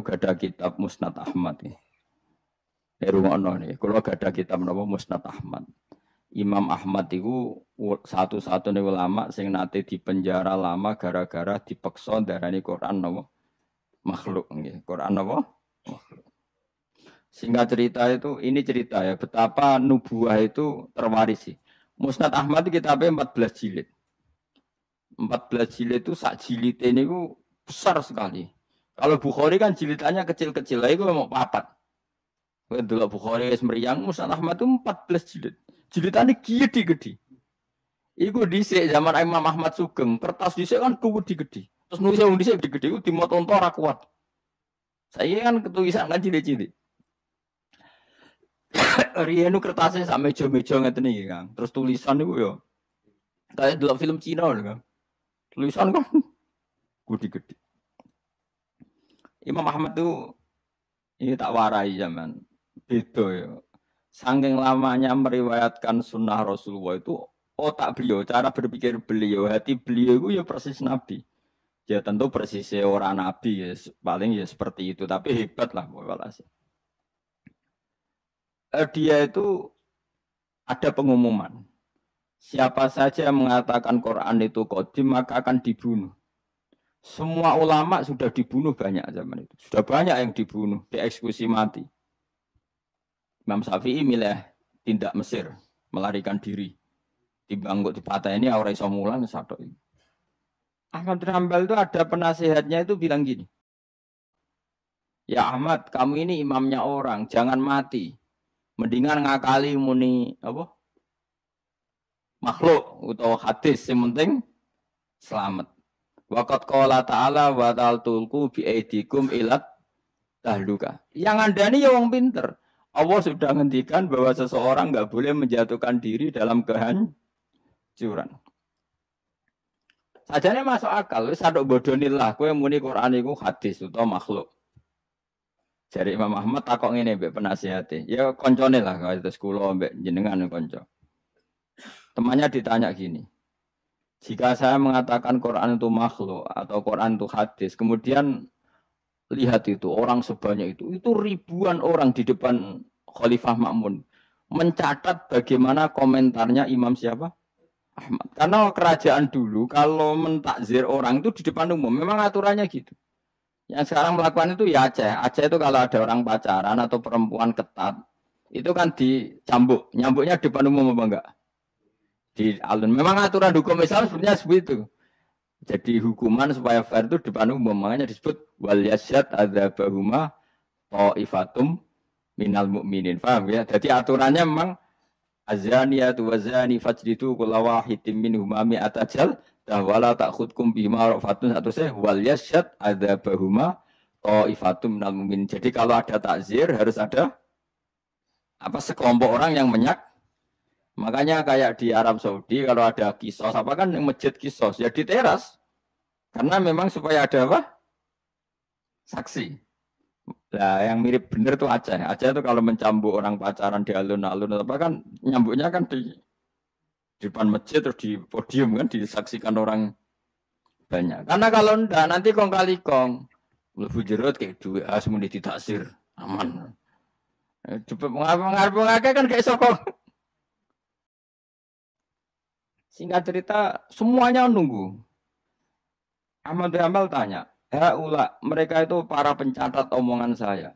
Gak ada kitab Musnad Ahmad di Eh ono nih, kalau ada kitab nama Musnad Ahmad. Imam Ahmad itu satu satu nih ulama sing nate penjara lama gara-gara dipeksa nih Quran napa makhluk nih. Quran napa makhluk. Singkat cerita itu ini cerita ya betapa nubuah itu terwarisi. Musnad Ahmad kitabnya 14 jilid. 14 jilid itu sak jilid ini besar sekali. Kalau Bukhari kan jilidannya kecil-kecil, lah itu mau papat. Kalau dulu Bukhari es meriang, Musa Ahmad itu 14 jilid. Jilidannya gede-gede. Iku dhisik zaman Imam Ahmad Sugeng, kertas dhisik kan gede-gede. Terus nulisnya yang dhisik gede-gede ku dimotonto ora kuat. Saya kan ketulisan kan cilik-cilik. Rienu kertasnya sama meja-meja ngeten kan, Kang. Terus tulisan itu yo ya, kayak dalam film Cina lho, Kang. Tulisan kan gede-gede. Imam Ahmad itu ini ya tak warai zaman itu, ya. Sangking lamanya meriwayatkan sunnah Rasulullah itu otak beliau, cara berpikir beliau, hati beliau itu ya persis Nabi. Ya tentu persis orang Nabi ya, paling ya seperti itu. Tapi hebat lah eh, Dia itu ada pengumuman. Siapa saja yang mengatakan Quran itu kodim maka akan dibunuh. Semua ulama sudah dibunuh banyak zaman itu. Sudah banyak yang dibunuh, dieksekusi mati. Imam Syafi'i milih tindak Mesir, melarikan diri. Timbang di patah ini aura iso satu ini. Ahmad Rambal itu ada penasehatnya itu bilang gini. Ya Ahmad, kamu ini imamnya orang, jangan mati. Mendingan ngakali muni apa? makhluk atau hadis yang penting selamat. Wakat qala ta'ala wa tulku bi aidikum ilat tahluka. Yang andani ya wong pinter. Allah sudah ngendikan bahwa seseorang nggak boleh menjatuhkan diri dalam kehancuran. Sajane masuk akal, wis sadok bodonilah kowe muni Quran iku hadis utawa makhluk. Jadi Imam Ahmad takok ngene mbek penasihate. Ya koncone lah terus kula mbek jenengan konco. Temannya ditanya gini, jika saya mengatakan Quran itu makhluk atau Quran itu hadis, kemudian lihat itu orang sebanyak itu, itu ribuan orang di depan Khalifah Makmun mencatat bagaimana komentarnya Imam siapa? Ahmad. Karena kerajaan dulu kalau mentakzir orang itu di depan umum, memang aturannya gitu. Yang sekarang melakukan itu ya Aceh. Aceh itu kalau ada orang pacaran atau perempuan ketat, itu kan dicambuk. Nyambuknya depan umum apa enggak? Jadi alun memang aturan hukum Islam sebenarnya seperti itu. Jadi hukuman supaya fair itu depan umum makanya disebut wal yasyad bahuma taifatum minal mu'minin. Paham ya? Jadi aturannya memang azaniyatu wazani fajritu kulla wahidin humami atajal jal wala ta'khudkum bima rafatun satu saya wal yasyad min taifatum minal mu'minin. Jadi kalau ada takzir harus ada apa sekelompok orang yang menyak Makanya kayak di Arab Saudi kalau ada kisos, apa kan masjid kisos ya di teras. Karena memang supaya ada apa? Saksi. Nah, yang mirip bener tuh Aceh. Aceh itu kalau mencambuk orang pacaran di alun-alun apa kan nyambuknya kan di, di depan masjid terus di podium kan disaksikan orang banyak. Karena kalau ndak nanti kong kali kong lebih jerut kayak duit asmuni ditaksir aman. Eh, cepet mengapa mengapa kan kayak sokong Singkat cerita, semuanya nunggu. Ahmad bin Hambal tanya, Ya ula, mereka itu para pencatat omongan saya.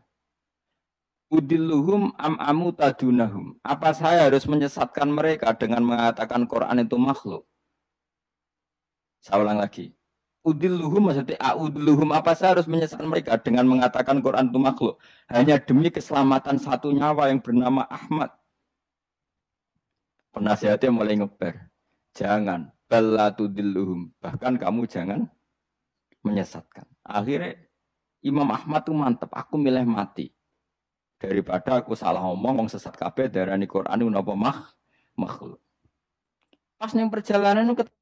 udiluhum am amutadunahum. tadunahum. Apa saya harus menyesatkan mereka dengan mengatakan Quran itu makhluk? Saya ulang lagi. udiluhum maksudnya audilluhum. Ah, Apa saya harus menyesatkan mereka dengan mengatakan Quran itu makhluk? Hanya demi keselamatan satu nyawa yang bernama Ahmad. Penasihatnya mulai ngeber. Jangan belatudiluhum Bahkan kamu jangan menyesatkan. Akhirnya Imam Ahmad tuh mantep, aku milih mati. Daripada aku salah omong omong sesat kabeh darani Quran itu napa mah makhluk. Pas yang perjalanan ket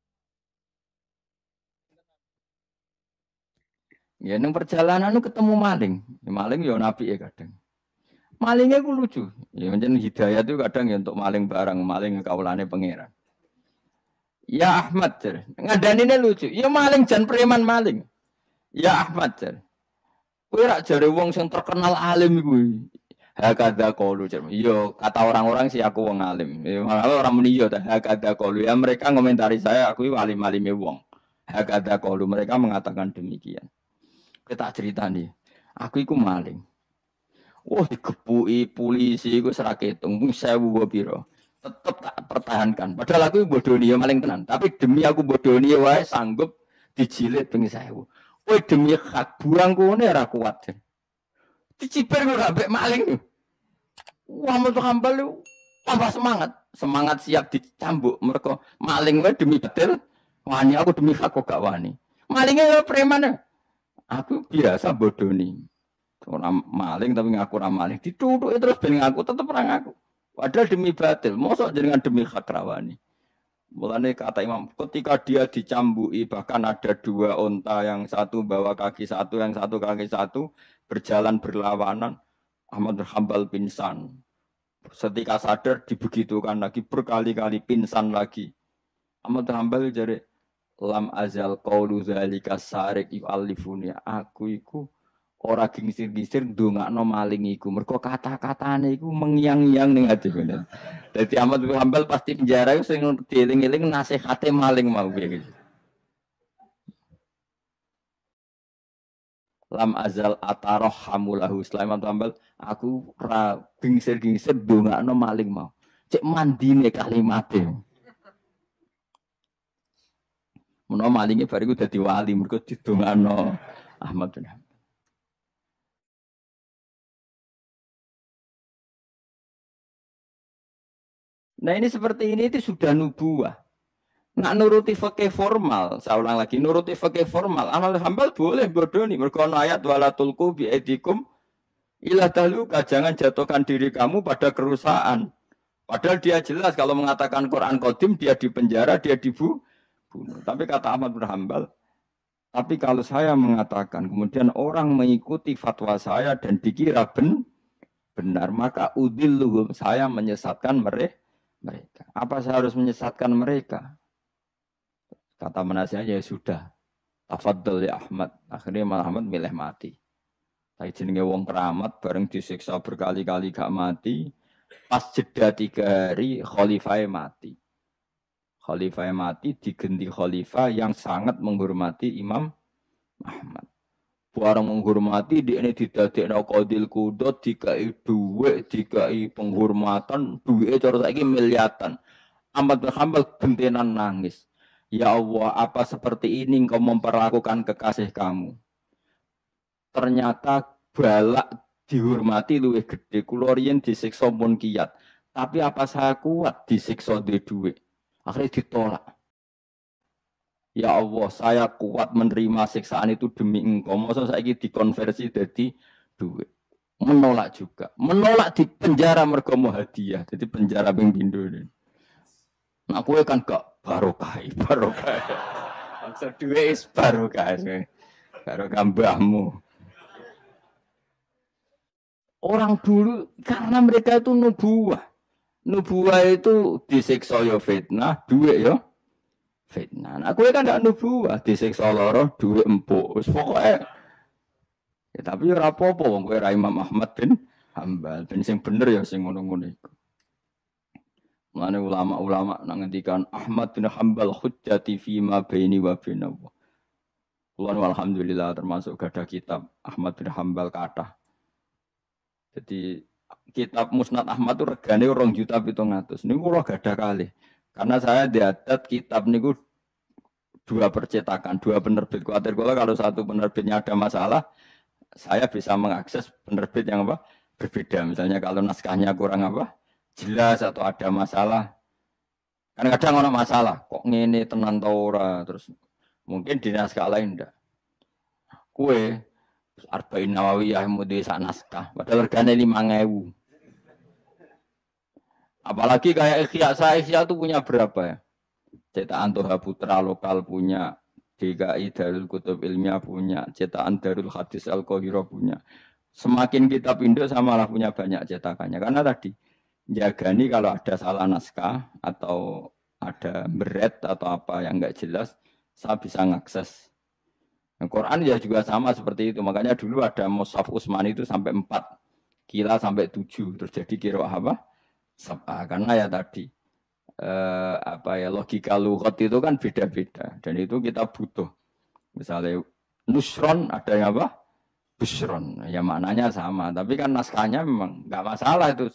Ya neng perjalanan ketemu maling. Ya, maling ya nabi ya kadang. Malingnya gue lucu. Ya menjen hidayah itu kadang ya untuk maling barang, maling kaulane pangeran. Ya Ahmad, ngadani ini lucu. Ya maling jan preman maling. Ya Ahmad, jar. Kue rak jare wong sing terkenal alim gue. Hakada kolu jar. Yo ya, kata orang-orang sih aku wong alim. Ya, malah orang muni yo hakada kolu. Ya mereka komentari saya aku alim alimnya wong. Hakada kolu mereka mengatakan demikian. Kita cerita nih. Aku iku maling. Wah dikepui polisi iku seraketung saya 1000 piro tetap tak pertahankan. Padahal aku bodoh nih, maling tenan. Tapi demi aku bodoh nih, wah sanggup dijilid pengi sewu. Kowe demi hak buang kowe aku kuat. Diciper ora mbek maling. Wah, tuh hambal lu. Tambah semangat. Semangat siap dicambuk mereka maling wah demi betul. Wani aku demi hak kok gak wani. Malingnya preman. Aku biasa bodoh nih. Orang maling tapi ngaku orang maling. Dituduh terus ben ngaku tetep orang aku. Padahal demi batil, mosok jenengan demi hak rawani. Mulane kata Imam, ketika dia dicambuki bahkan ada dua onta yang satu bawa kaki satu, yang satu kaki satu berjalan berlawanan, Ahmad Hambal pingsan. Setika sadar dibegitukan lagi berkali-kali pingsan lagi. Ahmad Hambal jadi lam azal qaulu zalika sarik yu'allifuni aku iku Orang gingsir-gingsir ndongakno maling iku. Mergo kata-katane iku mengiang-iang ning ati bener. Dadi Ahmad bin Hambal pasti penjara iku sing dieling-eling nasihate maling mau piye Lam azal ataroh hamulahu bin Tambal aku ra gingsir-gingsir ndongakno maling mau. Cek mandine kalimatnya. Menawa malinge bariku dadi wali mergo didongakno Ahmad bin Hambal. Nah ini seperti ini itu sudah nubuah. Nak nuruti fakih formal, saya ulang lagi, nuruti fakih formal. Amal hambal boleh bodoh nih, berkono ayat walatulku bi edikum ilah tahluka, jangan jatuhkan diri kamu pada kerusakan. Padahal dia jelas kalau mengatakan Quran Qadim, dia di penjara, dia dibunuh. Tapi kata Ahmad bin Hanbal, tapi kalau saya mengatakan, kemudian orang mengikuti fatwa saya dan dikira ben, benar, maka luhum saya menyesatkan mereka mereka? Apa saya harus menyesatkan mereka? Kata penasihatnya ya sudah. Tafadhol ya Ahmad. Akhirnya Imam Ahmad milih mati. Tapi jenenge wong keramat bareng disiksa berkali-kali gak mati. Pas jeda tiga hari khalifah mati. Khalifah mati diganti khalifah yang sangat menghormati Imam Ahmad. Barang menghormati di ini tidak didadekno kodil kudot dua tiga i penghormatan duwe cara lagi miliatan. Amat berhambal gentenan nangis. Ya Allah, apa seperti ini engkau memperlakukan kekasih kamu? Ternyata balak dihormati luwih gede kula disiksa pun kiat. Tapi apa saya kuat disiksa duit? Akhirnya ditolak. Ya Allah, saya kuat menerima siksaan itu demi engkau. Masa saya ini dikonversi jadi duit. Menolak juga. Menolak di penjara mergomo hadiah. Jadi penjara yang bindu ini. Nah, aku kan gak barokai, barokai. Maksud duit is barokai. Barokah mbahmu. Orang dulu karena mereka itu nubuah. Nubuah itu disiksa ya fitnah, duit ya fitnah. aku ya kan tidak nubuah, disiksa loro duit empuk. Wis pokoke Ya tapi ora apa-apa wong kowe Imam Ahmad bin Hambal, ben sing bener ya sing ngono-ngono iku. Mulane ulama-ulama nang ngendikan Ahmad bin Hambal hujjati fi ma baini wa baina Allah. alhamdulillah termasuk gada kitab Ahmad bin Hambal kata. Jadi kitab Musnad Ahmad itu regane 2 juta 700. Niku kula gada kali. Karena saya diadat kitab niku dua percetakan, dua penerbit. Kuatir kalau kalau satu penerbitnya ada masalah, saya bisa mengakses penerbit yang apa berbeda. Misalnya kalau naskahnya kurang apa jelas atau ada masalah. Kan kadang orang masalah, kok ngene tenan ora terus mungkin di naskah lain ndak. Kue Arba'in ya mau di naskah, padahal harganya lima ngewu. Apalagi kayak Ikhya, saya Ikhya itu punya berapa ya? Cetakan Toha Putra lokal punya, DKI Darul Kutub Ilmiah punya, cetakan Darul Hadis al Qahira punya. Semakin kita pindah sama lah punya banyak cetakannya. Karena tadi jagani kalau ada salah naskah atau ada beret atau apa yang nggak jelas, saya bisa ngakses. Nah, Quran ya juga sama seperti itu. Makanya dulu ada Musaf Usman itu sampai empat Kila sampai tujuh terus jadi kira apa? Sabah. karena ya tadi eh, apa ya logika lugat itu kan beda-beda dan itu kita butuh. Misalnya nusron ada yang apa? Busron. Ya maknanya sama, tapi kan naskahnya memang nggak masalah itu.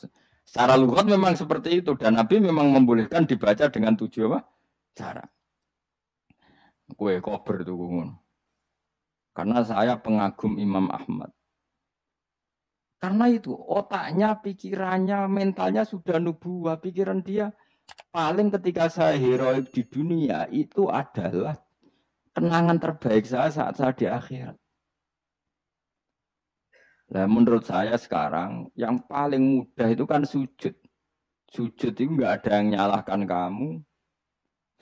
Secara lugat memang seperti itu dan Nabi memang membolehkan dibaca dengan tujuh apa? Cara. Kue kober tuh Karena saya pengagum Imam Ahmad. Karena itu otaknya, pikirannya, mentalnya sudah nubuah. Pikiran dia paling ketika saya heroik di dunia itu adalah kenangan terbaik saya saat saya di akhir. Nah, menurut saya sekarang yang paling mudah itu kan sujud. Sujud itu nggak ada yang nyalahkan kamu.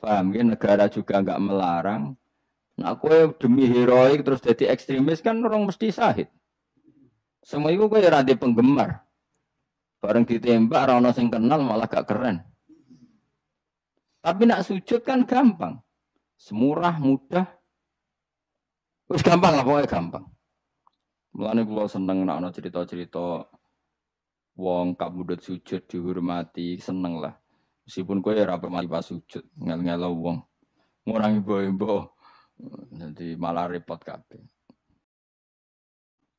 Paham ya? Negara juga nggak melarang. Nah, kue demi heroik terus jadi ekstremis kan orang mesti sahid. Semua itu gue ya penggemar. Bareng ditembak, rano sing kenal malah gak keren. Tapi nak sujud kan gampang. Semurah, mudah. Terus gampang lah, pokoknya gampang. Mulane pulau seneng nak ana cerita-cerita wong kabudut sujud dihormati, seneng lah. Meskipun ya ora pernah pas sujud, ngel ngel wong. Ngurangi boyo-boyo. Jadi malah repot kabeh.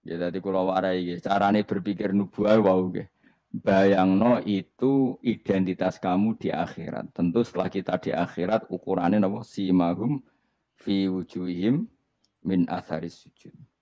Ya tadi kalau warai gitu. Carane berpikir nubuah wow gitu. Bayangno itu identitas kamu di akhirat. Tentu setelah kita di akhirat ukurannya nopo simahum fi wujuhim min asaris sujud.